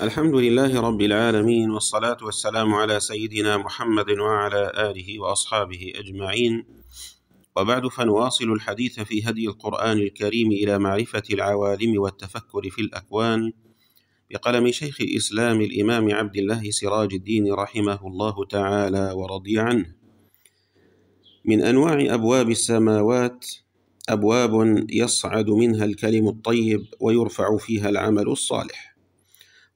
الحمد لله رب العالمين والصلاة والسلام على سيدنا محمد وعلى آله وأصحابه أجمعين وبعد فنواصل الحديث في هدي القرآن الكريم إلى معرفة العوالم والتفكر في الأكوان بقلم شيخ الإسلام الإمام عبد الله سراج الدين رحمه الله تعالى ورضي عنه من أنواع أبواب السماوات أبواب يصعد منها الكلم الطيب ويرفع فيها العمل الصالح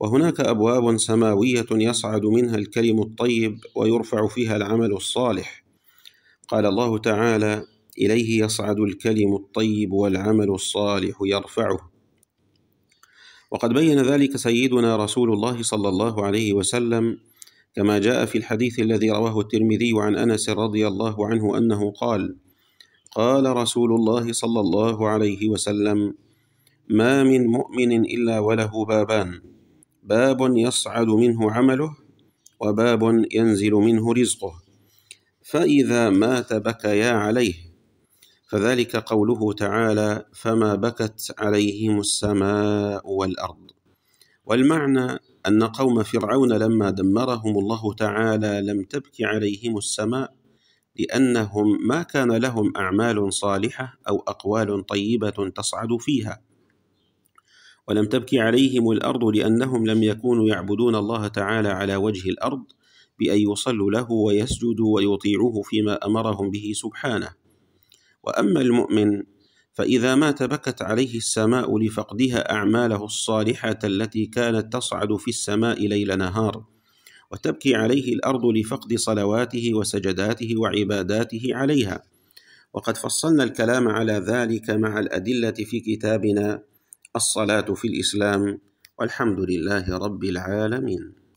وهناك أبواب سماوية يصعد منها الكلم الطيب ويرفع فيها العمل الصالح قال الله تعالى إليه يصعد الكلم الطيب والعمل الصالح يرفعه وقد بين ذلك سيدنا رسول الله صلى الله عليه وسلم كما جاء في الحديث الذي رواه الترمذي عن انس رضي الله عنه انه قال قال رسول الله صلى الله عليه وسلم ما من مؤمن الا وله بابان باب يصعد منه عمله وباب ينزل منه رزقه فإذا مات بكيا عليه فذلك قوله تعالى فما بكت عليهم السماء والأرض والمعنى أن قوم فرعون لما دمرهم الله تعالى لم تبك عليهم السماء لأنهم ما كان لهم أعمال صالحة أو أقوال طيبة تصعد فيها ولم تبكي عليهم الأرض لأنهم لم يكونوا يعبدون الله تعالى على وجه الأرض بأن يصلوا له ويسجدوا ويطيعوه فيما أمرهم به سبحانه وأما المؤمن فإذا مات بكت عليه السماء لفقدها أعماله الصالحة التي كانت تصعد في السماء ليل نهار وتبكي عليه الأرض لفقد صلواته وسجداته وعباداته عليها وقد فصلنا الكلام على ذلك مع الأدلة في كتابنا الصلاة في الإسلام والحمد لله رب العالمين